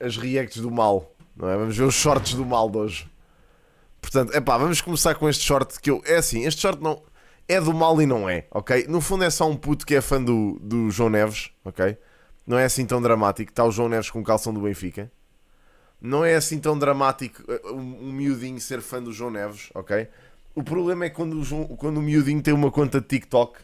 as reacts do mal, não é? Vamos ver os shorts do mal de hoje. Portanto, é pá, vamos começar com este short que eu. É assim, este short não. É do mal e não é, ok? No fundo é só um puto que é fã do, do João Neves, ok? Não é assim tão dramático. Está o João Neves com o calção do Benfica. Não é assim tão dramático eh, um, miudinho ser fã do João Neves, ok? O problema é quando o, João, quando o miudinho tem uma conta de TikTok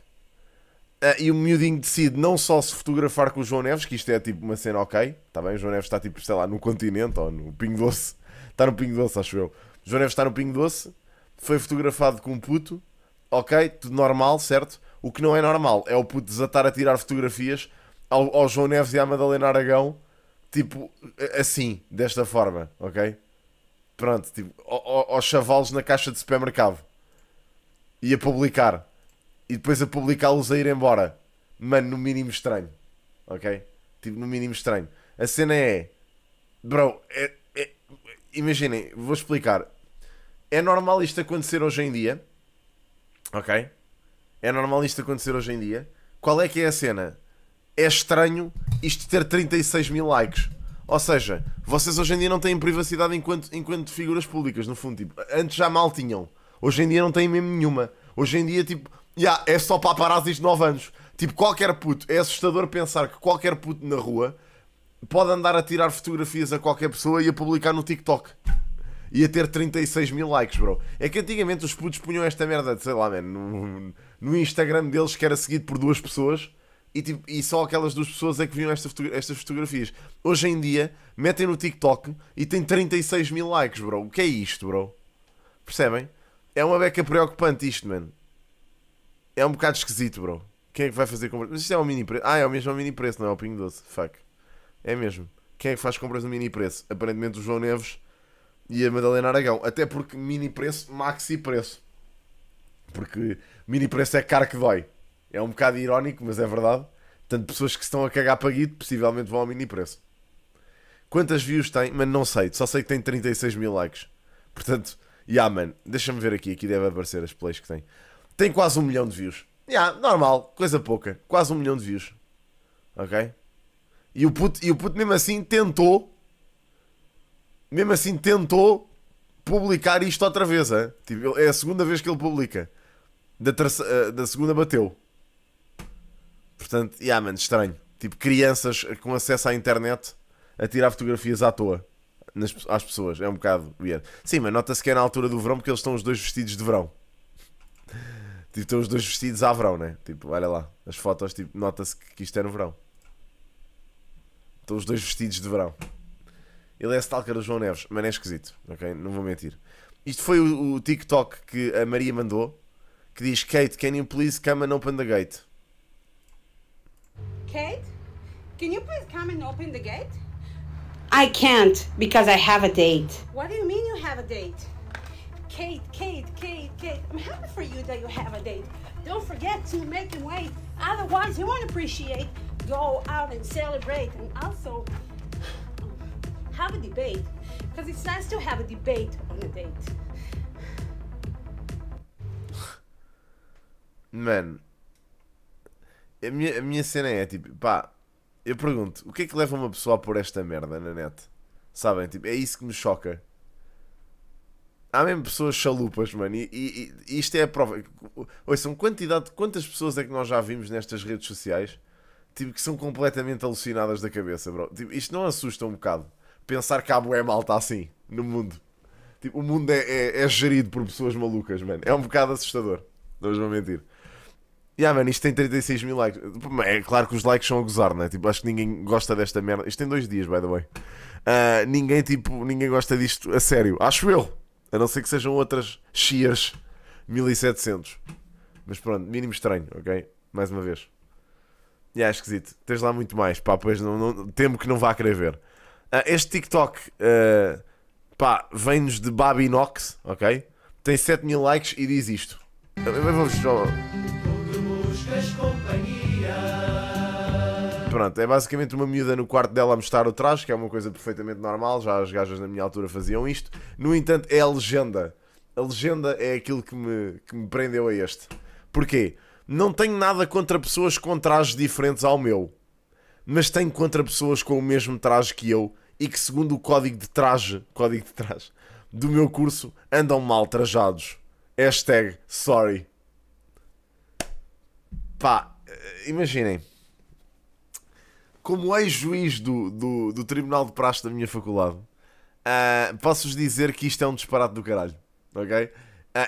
Uh, e o miudinho decide não só se fotografar com o João Neves, que isto é tipo uma cena ok, está bem? O João Neves está tipo, sei lá, no continente ou no Pingo Doce. Está no Pingo Doce, acho eu. O João Neves está no Pingo Doce, foi fotografado com um puto, ok, tudo normal, certo? O que não é normal é o puto desatar a tirar fotografias ao, ao João Neves e à Madalena Aragão, tipo, assim, desta forma, ok? Pronto, tipo, aos chavales na caixa de supermercado. E a publicar e depois a publicá-los a ir embora. Mano, no mínimo estranho. Ok? Tipo, no mínimo estranho. A cena é. Bro, é, é... imaginem, vou explicar. É normal isto acontecer hoje em dia. Ok? É normal isto acontecer hoje em dia. Qual é que é a cena? É estranho isto ter 36 mil likes. Ou seja, vocês hoje em dia não têm privacidade enquanto, enquanto figuras públicas, no fundo. Tipo, antes já mal tinham. Hoje em dia não têm mesmo nenhuma. Hoje em dia, tipo, yeah, é só paparazzis de 9 anos. Tipo, qualquer puto, é assustador pensar que qualquer puto na rua pode andar a tirar fotografias a qualquer pessoa e a publicar no TikTok. E a ter 36 mil likes, bro. É que antigamente os putos punham esta merda, de, sei lá, man, no, no, Instagram deles que era seguido por duas pessoas e, tipo, e só aquelas duas pessoas é que viam esta estas fotografias. Hoje em dia, metem no TikTok e tem 36 mil likes, bro. O que é isto, bro? Percebem? É uma beca preocupante isto, mano. É um bocado esquisito, bro. Quem é que vai fazer compras? Mas isto é um mini preço. Ah, é o mesmo é mini preço, não é o Pingo Doce. Fuck. É mesmo. Quem é que faz compras no mini preço? Aparentemente o João Neves e a Madalena Aragão. Até porque mini preço, maxi preço. Porque mini preço é caro que dói. É um bocado irónico, mas é verdade. Tanto pessoas que estão a cagar para guito, possivelmente vão ao mini preço. Quantas views tem? Mano, não sei. Só sei que tem 36 mil likes. Portanto, yeah, mano. Deixa-me ver aqui. Aqui deve aparecer as plays que tem. Tem quase um milhão de views. Yeah, normal, coisa pouca. Quase um milhão de views. Ok? E o puto, e o puto mesmo assim tentou. Mesmo assim tentou publicar isto outra vez. Hein? Tipo, é a segunda vez que ele publica. Da, terça, eh, da segunda bateu. Portanto, yeah, mano, estranho. Tipo, crianças com acesso à internet a tirar fotografias à toa nas, às pessoas. É um bocado weird. Sim, mas nota-se que é na altura do verão porque eles estão os dois vestidos de verão. Tipo, estão os dois vestidos à verão, né? Tipo, olha lá, as fotos, tipo, nota-se que isto é no verão. Estão os dois vestidos de verão. Ele é stalker do João Neves, mas é esquisito, ok? Não vou mentir. Isto foi o, o TikTok que a Maria mandou, que diz: Kate, can you please come and open the gate? Kate, can you please come and open the gate? I can't because I have a date. What do you mean you have a date? Kate, Kate, Kate, Kate, I'm happy for you that you have a date. Don't forget to make him wait. Otherwise, he won't appreciate. Go out and celebrate. And also, have a debate. Because it's nice to have a debate on a date. Mano, a minha, a minha cena é tipo, pá, eu pergunto, o que é que leva uma pessoa a pôr esta merda na net? Sabem, tipo, é isso que me choca há mesmo pessoas chalupas, mano. E, e, e isto é a prova. Ouçam, quantidade, quantas pessoas é que nós já vimos nestas redes sociais tipo, que são completamente alucinadas da cabeça, bro? Tipo, isto não assusta um bocado. Pensar que a boé malta assim no mundo. Tipo, o mundo é, é, é gerido por pessoas malucas, mano. É um bocado assustador. Não vos vou mentir. Yeah, mano, isto tem 36 mil likes. É claro que os likes são a gozar, né? Tipo, acho que ninguém gosta desta merda. Isto tem dois dias, by the way. Uh, ninguém, tipo, ninguém gosta disto a sério. Acho eu. A não ser que sejam outras Xias 1700. Mas pronto, mínimo estranho, ok? Mais uma vez. E yeah, é esquisito. Tens lá muito mais, pá, pois não, não temo que não vá querer ver. Uh, este TikTok, uh, pá, vem-nos de Babinox, ok? Tem 7 mil likes e diz isto. Vamos buscas companhia. Pronto, é basicamente uma miúda no quarto dela a mostrar o traje, que é uma coisa perfeitamente normal, já as gajas na minha altura faziam isto. No entanto, é a legenda. A legenda é aquilo que me, que me prendeu a este. Porquê? Não tenho nada contra pessoas com trajes diferentes ao meu, mas tenho contra pessoas com o mesmo traje que eu e que, segundo o código de traje, código de traje do meu curso, andam mal trajados. Hashtag sorry. Pá, eh, imaginem como ex-juiz do, do, do, Tribunal de Praxe da minha faculdade, uh, posso-vos dizer que isto é um disparate do caralho. Ok? Uh,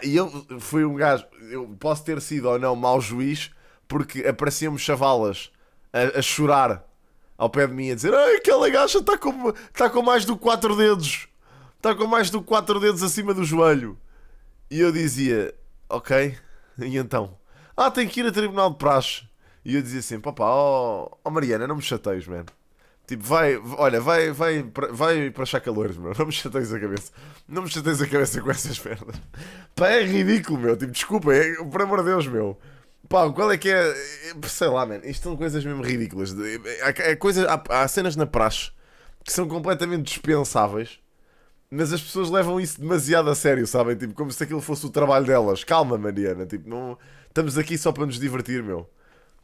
e eu fui um gajo, eu posso ter sido ou não mau juiz, porque apareciam-me chavalas a, a, chorar ao pé de mim a dizer: Ei, aquela gaja está com, tá com mais do que quatro dedos, está com mais do que quatro dedos acima do joelho. E eu dizia: Ok, e então? Ah, tem que ir a Tribunal de Praxe. E eu dizia assim: papá, ó oh, oh Mariana, não me chateias, mano. Tipo, vai, olha, vai, vai, vai para achar calores, meu. Não me chateis a cabeça. Não me chateis a cabeça com essas pernas. Pá, é ridículo, meu. Tipo, desculpa, é, por amor de Deus, meu. Pá, qual é que é. Eh, sei lá, mano. Isto são coisas mesmo ridículas. Eh, há, coisas, há, há cenas na praxe que são completamente dispensáveis, mas as pessoas levam isso demasiado a sério, sabem? Tipo, como se aquilo fosse o trabalho delas. Calma, Mariana. Tipo, não. Estamos aqui só para nos divertir, meu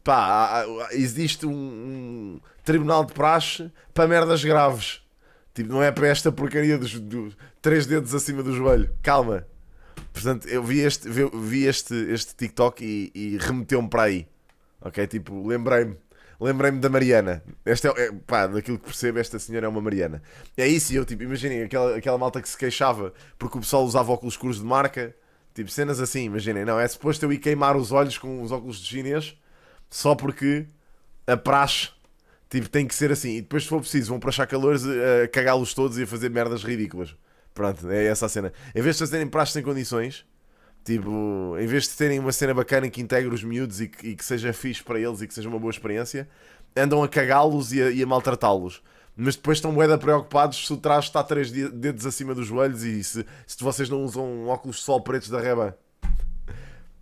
pá, existe um, um, tribunal de praxe para merdas graves. Tipo, não é para esta porcaria dos, dos três dedos acima do joelho. Calma. Portanto, eu vi este, vi, vi este, este TikTok e, e remeteu-me para aí. Ok? Tipo, lembrei-me. Lembrei-me da Mariana. Esta é, é, pá, daquilo que percebo, esta senhora é uma Mariana. É isso, eu, tipo, imaginem aquela, aquela malta que se queixava porque o pessoal usava óculos escuros de marca. Tipo, cenas assim, imaginem. Não, é suposto eu ir queimar os olhos com os óculos de chinês só porque a praxe tipo, tem que ser assim. E depois, se for preciso, vão para achar calores a eh, cagá-los todos e a fazer merdas ridículas. Pronto, é essa a cena. Em vez de fazerem praxe sem condições, tipo, em vez de terem uma cena bacana que integre os miúdos e que, e que seja fixe para eles e que seja uma boa experiência, andam a cagá-los e a, a maltratá-los mas depois estão moeda preocupados se o traje está três dedos acima dos joelhos e se, se vocês não usam óculos de sol pretos da Reban.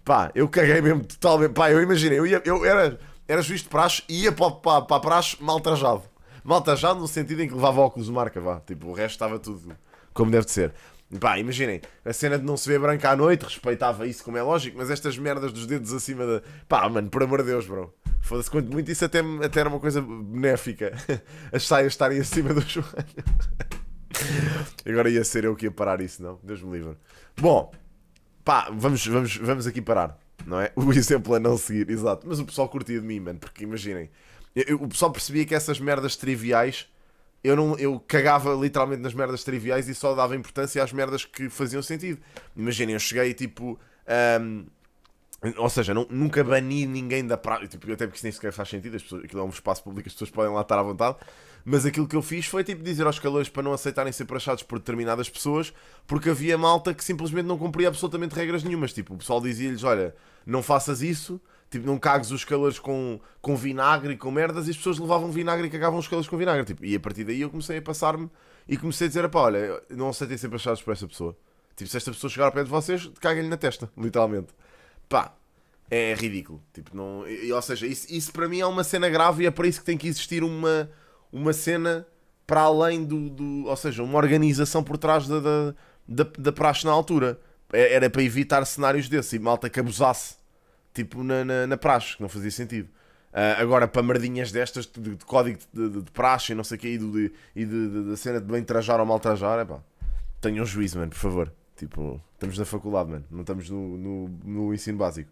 Pá, eu caguei mesmo totalmente. Pá, eu imaginei, eu, ia, eu era, era juiz de praxe e ia para, para, para a praxe mal trajado. Mal trajado no sentido em que levava óculos de marca, vá. Tipo, o resto estava tudo como deve de ser. Pá, imaginem, a cena de não se ver branca à noite, respeitava isso como é lógico, mas estas merdas dos dedos acima da. Pá, mano, por amor de Deus, bro. Foda-se, quanto muito isso até, até era uma coisa benéfica. As saias estarem acima do joelho. Agora ia ser eu que ia parar isso, não? Deus me livre. Bom, pá, vamos, vamos, vamos aqui parar, não é? O exemplo a não seguir, exato. Mas o pessoal curtia de mim, mano, porque imaginem, eu, o pessoal percebia que essas merdas triviais. Eu, não, eu cagava literalmente nas merdas triviais e só dava importância às merdas que faziam sentido. Imaginem, eu cheguei tipo. Um, ou seja, não, nunca bani ninguém da praia, tipo, até porque isso nem sequer faz sentido, as pessoas, aquilo é um espaço público, as pessoas podem lá estar à vontade. Mas aquilo que eu fiz foi tipo dizer aos calores para não aceitarem ser prachados por determinadas pessoas, porque havia malta que simplesmente não cumpria absolutamente regras nenhumas. Tipo, o pessoal dizia-lhes: Olha, não faças isso, tipo, não cagues os calores com, com vinagre e com merdas, e as pessoas levavam vinagre e cagavam os calores com vinagre. Tipo, e a partir daí eu comecei a passar-me e comecei a dizer: Pá, olha, não aceitem ser prachados por esta pessoa. Tipo, se esta pessoa chegar ao pé de vocês, caguem-lhe na testa, literalmente pá, é ridículo. Tipo, não, ou seja, isso, isso para mim é uma cena grave e é para isso que tem que existir uma, uma cena para além do, do. Ou seja, uma organização por trás da, da, da, da praxe na altura. É, era para evitar cenários desses e malta que abusasse, tipo, na, na, na praxe, que não fazia sentido. Uh, agora, para merdinhas destas, de, de código de, de, de, praxe e não sei o que e, do, de, e da cena de bem trajar ou mal trajar, é pá. Tenham um juízo, mano, por favor. Tipo, estamos na faculdade, mano. Não estamos no, no, no ensino básico.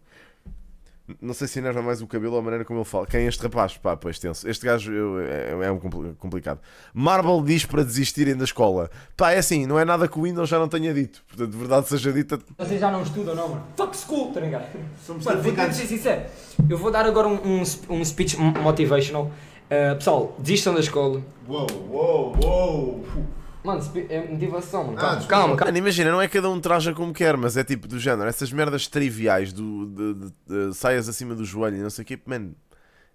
Não sei se enerva mais o cabelo ou a maneira como ele fala. Quem é este rapaz? Pá, pois tenso. Este gajo eu, é, é, um complicado. Marble diz para desistirem da escola. Pá, é assim, não é nada que o Windows já não tenha dito. Portanto, de verdade seja dita. Vocês já não estudam, não, mano? Fuck school, tá ligado? mano, vou ser sincero. Eu vou dar agora um, um, um speech motivational. Uh, pessoal, desistam da escola. Uou, uou, uou. Mano, é motivação, mano. Calma, ah, calma, calma. Imagina, não é cada um traja como quer, mas é tipo do género. Essas merdas triviais do, de, de, de saias acima do joelho e não sei o quê, mano,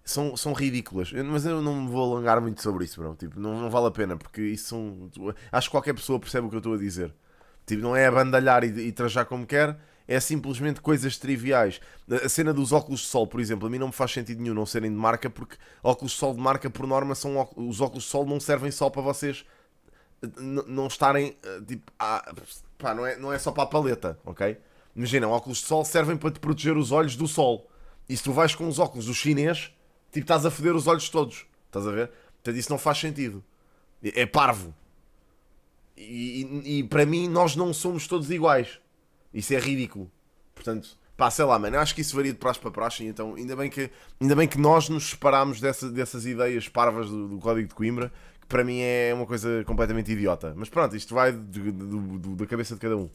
são, são ridículas. Mas eu não me vou alongar muito sobre isso, bro. Tipo, não, não vale a pena, porque isso são. Acho que qualquer pessoa percebe o que eu estou a dizer. Tipo, não é abandalhar e, e trajar como quer, é simplesmente coisas triviais. A cena dos óculos de sol, por exemplo, a mim não me faz sentido nenhum não serem de marca, porque óculos de sol de marca, por norma, são óculos, os óculos de sol não servem só para vocês não estarem eh, tipo. Ah, pá, não, é, não é só para a paleta, ok? Imagina, óculos de sol servem para te proteger os olhos do sol. E se tu vais com os óculos do chinês, tipo, estás a foder os olhos todos. Estás a ver? Portanto, isso não faz sentido. É parvo. E, e, e para mim, nós não somos todos iguais. Isso é ridículo. Portanto, pá, sei lá, mano, eu acho que isso varia de praxe para praxe, então ainda bem que, ainda bem que nós nos separámos dessa, dessas ideias parvas do, do Código de Coimbra, para mim é uma coisa completamente idiota. Mas pronto, isto vai da cabeça de cada um.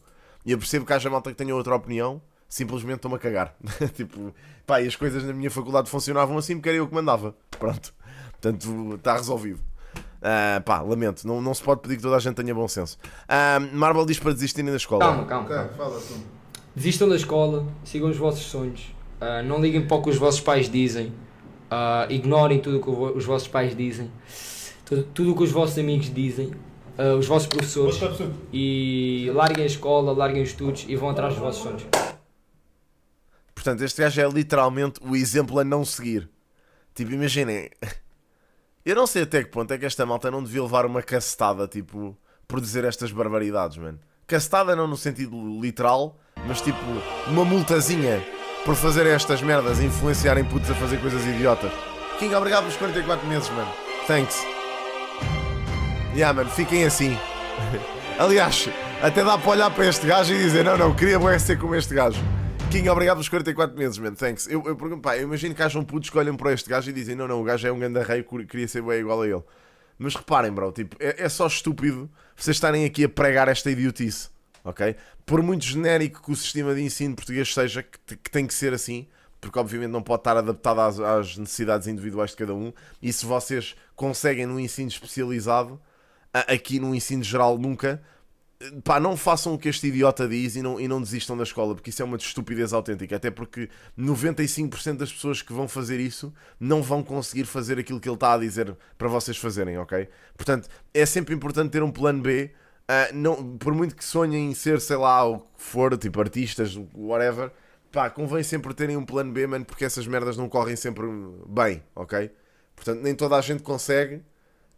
E eu percebo que haja malta que tenha outra opinião, simplesmente estou-me a cagar. tipo, pá, e as coisas na minha faculdade funcionavam assim porque era eu que mandava. Pronto, portanto está resolvido. Uh, pá, lamento, não, não se pode pedir que toda a gente tenha bom senso. Uh, Marvel diz para desistirem da escola. Calma, calma. calma. fala, Desistam da escola, sigam os vossos sonhos, uh, não liguem para o que os vossos pais dizem, ignorem tudo o que os vossos pais dizem. Eh, tudo o que os vossos amigos dizem, uh, os vossos professores, e larguem a escola, larguem os estudos e vão atrás dos vossos sonhos. Portanto, este gajo é literalmente o exemplo a não seguir. Tipo, imaginem. Eu não sei até que ponto é que esta malta não devia levar uma cacetada, tipo, por dizer estas barbaridades, mano. Cacetada não no sentido literal, mas tipo, uma multazinha por fazer estas merdas, influenciarem putos a fazer coisas idiotas. King, obrigado pelos 44 meses, mano. Thanks. Yeah, mano, fiquem assim. Aliás, até dá para olhar para este gajo e dizer: não, não, queria bem ser como este gajo. King, obrigado pelos 44 meses, man. Thanks. Eu, eu, pá, eu imagino que hajam putos que olham para este gajo e dizem: não, não, o gajo é um grande rei, queria ser bem igual a ele. Mas reparem, bro, tipo, é, é só estúpido vocês estarem aqui a pregar esta idiotice, ok? Por muito genérico que o sistema de ensino português seja, que, que tem que ser assim, porque obviamente não pode estar adaptado às, às necessidades individuais de cada um, e se vocês conseguem num ensino especializado aqui no ensino geral nunca. Pá, não façam o que este idiota diz e não, e não desistam da escola, porque isso é uma estupidez autêntica. Até porque 95% das pessoas que vão fazer isso não vão conseguir fazer aquilo que ele está a dizer para vocês fazerem, ok? Portanto, é sempre importante ter um plano B. Uh, não, por muito que sonhem em ser, sei lá, o que for, tipo artistas, whatever, pá, convém sempre terem um plano B, mano, porque essas merdas não correm sempre bem, ok? Portanto, nem toda a gente consegue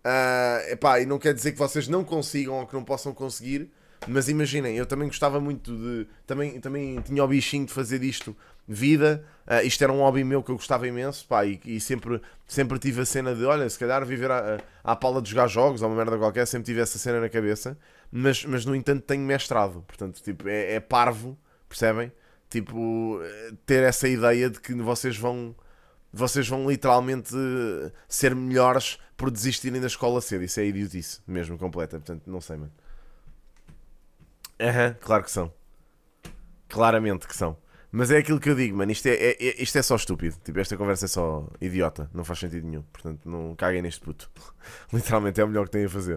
Uh, epá, e não quer dizer que vocês não consigam ou que não possam conseguir, mas imaginem, eu também gostava muito de. Também, também tinha o bichinho de fazer disto vida. Uh, isto era um hobby meu que eu gostava imenso, pá, e, e sempre, sempre tive a cena de: olha, se calhar viver à, à pala de jogar jogos ou uma merda qualquer, sempre tive essa cena na cabeça. Mas, mas no entanto, tenho mestrado, portanto, tipo, é, é parvo, percebem? Tipo, eh, ter essa ideia de que vocês vão vocês vão literalmente eh, ser melhores por desistirem da escola cedo. Isso é idiotice mesmo, completa. Portanto, não sei, mano. Aham, uhum, claro que são. Claramente que são. Mas é aquilo que eu digo, mano. Isto é, é, é, isto é só estúpido. Tipo, esta conversa é só idiota. Não faz sentido nenhum. Portanto, não caguem neste puto. Literalmente é o melhor que têm a fazer.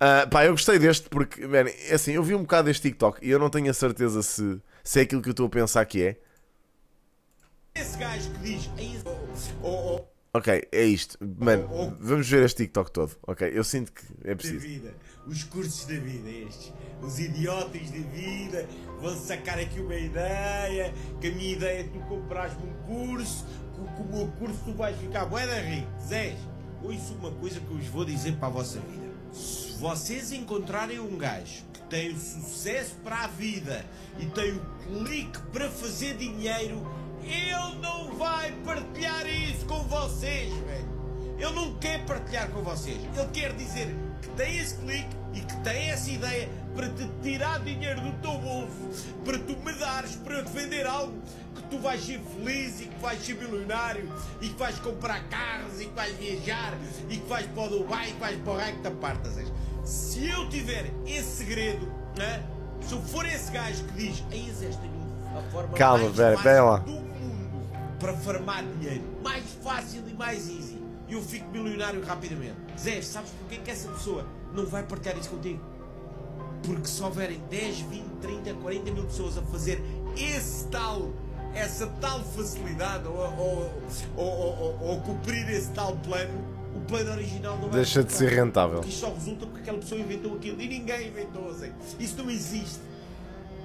Uh, pá, eu gostei deste porque, mano, é assim, eu vi um bocado deste TikTok e eu não tenho a certeza se, se é aquilo que eu estou a pensar que é. Esse gajo que diz. Ok, é isto. Mano, vamos ver este TikTok todo. Ok, eu sinto que é preciso. Os cursos da vida, estes. Os idiotas da vida. Vão sacar aqui uma ideia. Que a minha ideia é tu comprares-me um curso. Que com o meu curso tu vais ficar boeda rica. Zés, ouço uma coisa que eu vos vou dizer para a vossa vida. Se vocês encontrarem um gajo que tem o sucesso para a vida e tem o clique para fazer dinheiro ele não vai partilhar isso com vocês, velho. Ele não quer partilhar com vocês. Ele quer dizer que tem esse clique e que tem essa ideia para te tirar dinheiro do teu bolso, para tu me dares, para te vender algo que tu vais ser feliz e que vais ser milionário e que vais comprar carros e que vais viajar e que vais para o Dubai e que vais para o raio que te apartas. Se eu tiver esse segredo, né? se eu for esse gajo que diz, eis esta a forma Calma, mais, velho, mais lá para farmar dinheiro. Mais fácil e mais easy. E eu fico milionário rapidamente. Zé, sabes porquê que essa pessoa não vai partilhar isso contigo? Porque se houverem 10, 20, 30, 40 mil pessoas a fazer esse tal, essa tal facilidade ou, ou, ou, ou cumprir esse tal plano, o plano original não vai Deixa de ser rentável. Porque só resulta porque aquela pessoa inventou aquilo e ninguém inventou. Assim. Isso não existe.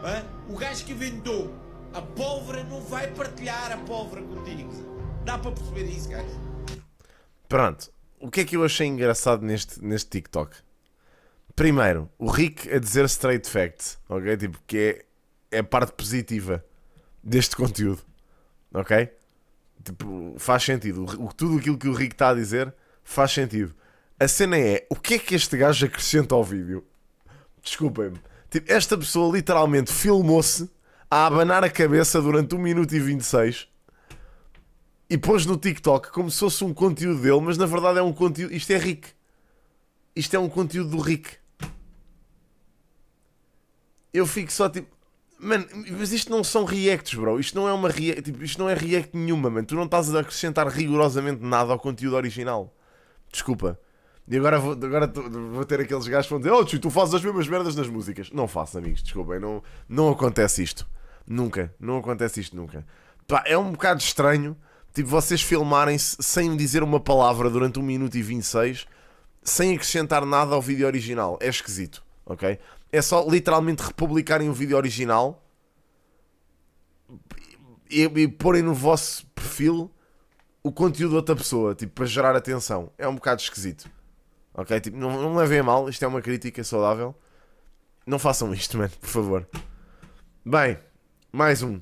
Hã? O gajo que inventou a pólvora não vai partilhar a pólvora contigo. Dá para perceber isso, gajo. Pronto. O que é que eu achei engraçado neste, neste TikTok? Primeiro, o Rick a dizer straight fact, ok? Tipo, que é, é a parte positiva deste conteúdo, ok? Tipo, faz sentido. O, tudo aquilo que o Rick está a dizer faz sentido. A cena é, o que é que este gajo acrescenta ao vídeo? Desculpem-me. Tipo, esta pessoa literalmente filmou-se a abanar a cabeça durante 1 minuto e 26 e pôs no TikTok como se fosse um conteúdo dele, mas na verdade é um conteúdo. Isto é Rick. Isto é um conteúdo do Rick. Eu fico só tipo. Mano, mas isto não são reacts, bro. Isto não é uma react. Tipo, isto não é react nenhuma, mano. Tu não estás a acrescentar rigorosamente nada ao conteúdo original. Desculpa. E agora vou, agora vou ter aqueles gajos que vão dizer: Oh, tu fazes as mesmas merdas nas músicas. Não faço, amigos, desculpem. Não, não acontece isto. Nunca, não acontece isto nunca. Pá, é um bocado estranho, tipo, vocês filmarem-se sem dizer uma palavra durante 1 minuto e 26, sem acrescentar nada ao vídeo original. É esquisito, ok? É só literalmente republicarem o vídeo original e, e porem no vosso perfil o conteúdo de outra pessoa, tipo, para gerar atenção. É um bocado esquisito. Ok? Tipo, não, não levem mal, isto é uma crítica saudável. Não façam isto, mano, por favor. Bem, mais um.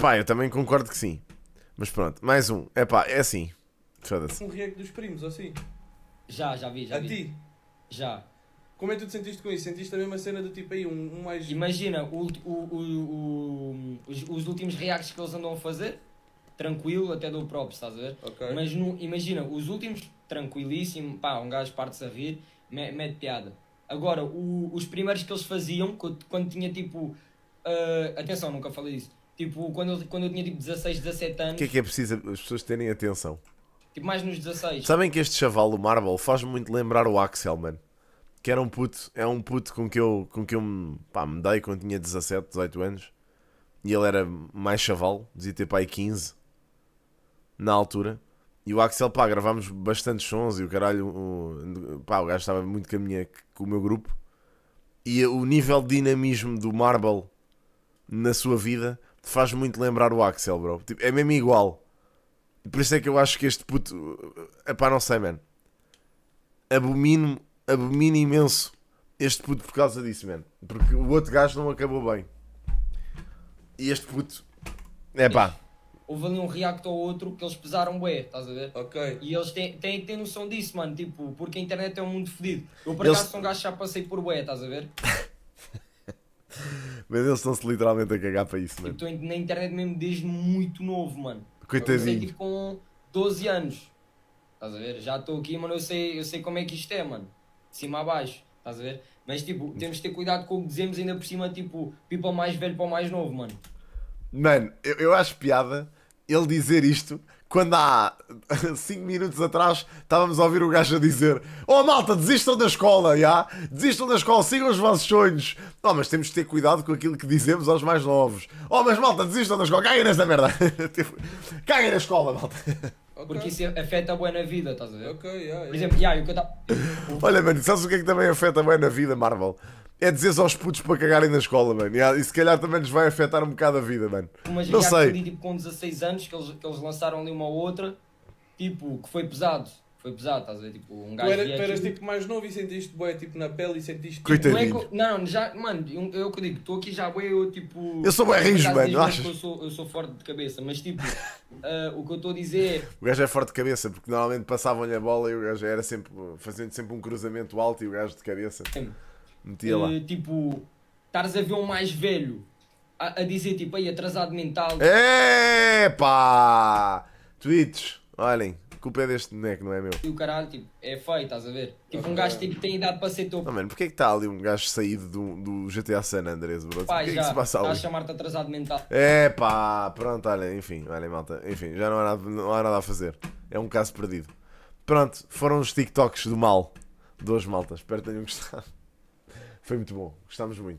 Pá, eu também concordo que sim. Mas pronto, mais um. É pá, é assim. Foda-se. Um react dos primos, assim. Já, já vi, já A vi. ti? Já. Como é que tu te sentiste com isso? Sentiste também uma cena do tipo aí, um, um mais. Imagina, o, o, o- o- os, os últimos reacts que eles andam a fazer, tranquilo, até dou próprio estás a ver? Ok. Mas no- imagina, os últimos, tranquilíssimo, pá, um gajo parte-se a rir, mete piada. Agora, o- os primeiros que eles faziam, quando tinha tipo Uh, atenção, nunca falei isso. Tipo, quando eu, quando eu tinha tipo 16, 17 anos. O que é que é preciso as pessoas terem atenção? Tipo, mais nos 16. Sabem que este chaval, o Marvel, faz-me muito lembrar o Axel, mano. Que era um puto, é um puto com que eu, com que eu me, pá, me dei quando tinha 17, 18 anos. E ele era mais chaval, dizia ter pai 15 na altura. E o Axel, pá, gravámos bastantes sons e o caralho, o, pá, o gajo estava muito com, a minha, com o meu grupo. E o nível de dinamismo do Marble na sua vida faz muito lembrar o Axel, bro. Tipo, é mesmo igual. Por isso é que eu acho que este puto. Eh, pá, não sei, man. Abomino, abomino imenso este puto por causa disso, man. Porque o outro gajo não acabou bem. E este puto. É pá. Houve ali um react ao outro que eles pesaram bué, estás a ver? Ok. E eles têm, têm, têm noção disso, mano. Tipo, porque a internet é um mundo fedido. Eu por eles... acaso sou um gajo já passei por bué, estás a ver? Mas eles estão-se literalmente a cagar para isso, mano. Tipo, estou na internet mesmo desde muito novo, mano. Coitadinho. Eu tipo, com 12 anos. Estás a ver? Já estou aqui, mano, eu sei, eu sei como é que isto é, mano. De cima a baixo. Estás a ver? Mas, tipo, temos de ter cuidado com o que dizemos ainda por cima, tipo, pipa mais velho para o mais novo, mano. Mano, eu, eu acho piada ele dizer isto quando há 5 minutos atrás estávamos a ouvir o gajo a dizer: Oh malta, desistam da escola, já? Desistam da escola, sigam os vossos sonhos. Oh, mas temos de ter cuidado com aquilo que dizemos aos mais novos. Oh, mas malta, desistam da escola, caguem nesta merda. Tipo, caguem na escola, malta. Okay. Porque isso afeta bem na vida, estás a ver? Ok, yeah, yeah. Por exemplo, yeah, eu que Olha, mano, sabes o que é que também afeta bem na vida, Marvel? é dizer aos putos para cagarem na escola, mano. E, se calhar também nos vai afetar um bocado a vida, mano. Mas não sei. Aprendi, tipo, com 16 anos que eles, que eles lançaram ali uma outra, tipo, que foi pesado. Foi pesado, estás a ver? Tipo, um gajo. Tu, era, tu eras tipo mais novo e sentiste boé tipo na pele e sentiste. Tipo, não, é que, não, já, mano, eu, é eu que digo, estou aqui já boé, eu tipo. Eu sou boé rijo, mano, não achas? Eu sou, eu sou forte de cabeça, mas tipo, uh, o que eu estou a dizer. É o gajo é forte de cabeça, porque normalmente passavam-lhe a bola e o gajo era sempre. fazendo sempre um cruzamento alto e o gajo de cabeça. Metia lá. Uh, eh, tipo, estares a ver um mais velho a, a dizer tipo, aí atrasado mental. Epá! Tweets, olhem, culpa é deste boneco, não é meu. E o caralho, tipo, é feio, estás a ver? Tipo, um gajo tipo, tem idade para ser topo. Não, mano, porquê é que está ali um gajo saído do, do GTA San Andreas, bro? Pá, já, é que se passa ali? Está a chamar-te atrasado mental. É pá, pronto, olha, enfim, olha, malta, enfim, já não há, nada, não há nada a fazer. É um caso perdido. Pronto, foram os TikToks do mal. Duas maltas, espero que tenham gostado. Foi muito bom, gostámos muito.